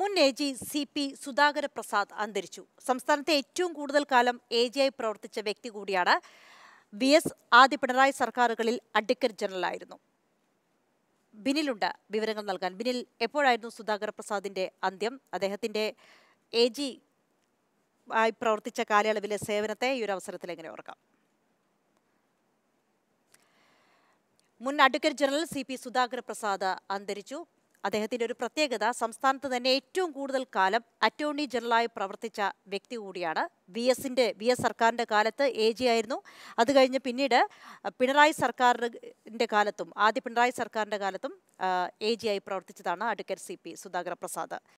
മുൻ A G C P Sudhakara Prasad അന്തരിച്ചു സംസ്ഥാനത്തെ ഏറ്റവും കൂടുതൽ കാലം എ ജിയായി പ്രവർത്തിച്ച വ്യക്തി കൂടിയാണ് ബി എസ് ആദ്യ പിണറായി സർക്കാരുകളിൽ അഡ്വക്കേറ്റ് ജനറലായിരുന്നു ബിനിലുണ്ട് വിവരങ്ങൾ നൽകാൻ ബിനിൽ എപ്പോഴായിരുന്നു സുധാകര പ്രസാദിന്റെ അന്ത്യം അദ്ദേഹത്തിന്റെ എ ജി ആയി പ്രവർത്തിച്ച കാലയളവിലെ സേവനത്തെ ഈ ഒരു അവസരത്തിൽ എങ്ങനെ ഓർക്കാം മുൻ advocate general C P Sudhakara Prasad അന്തരിച്ചു അദ്ദേഹത്തിൻ്റെ ഒരു പ്രത്യേകത സംസ്ഥാനത്ത് തന്നെ ഏറ്റവും കൂടുതൽ കാലം അറ്റോർണി ജനറലായി പ്രവർത്തിച്ച വ്യക്തി കൂടിയാണ് വി എസിൻ്റെ വി എസ് സർക്കാരിൻ്റെ കാലത്ത് എ ജി ആയിരുന്നു അത് കഴിഞ്ഞ് പിന്നീട് പിണറായി സർക്കാരിൻ്റെ കാലത്തും ആദ്യ പിണറായി സർക്കാരിൻ്റെ കാലത്തും എ ജി ആയി പ്രവർത്തിച്ചതാണ് advocate C P Sudhakara Prasad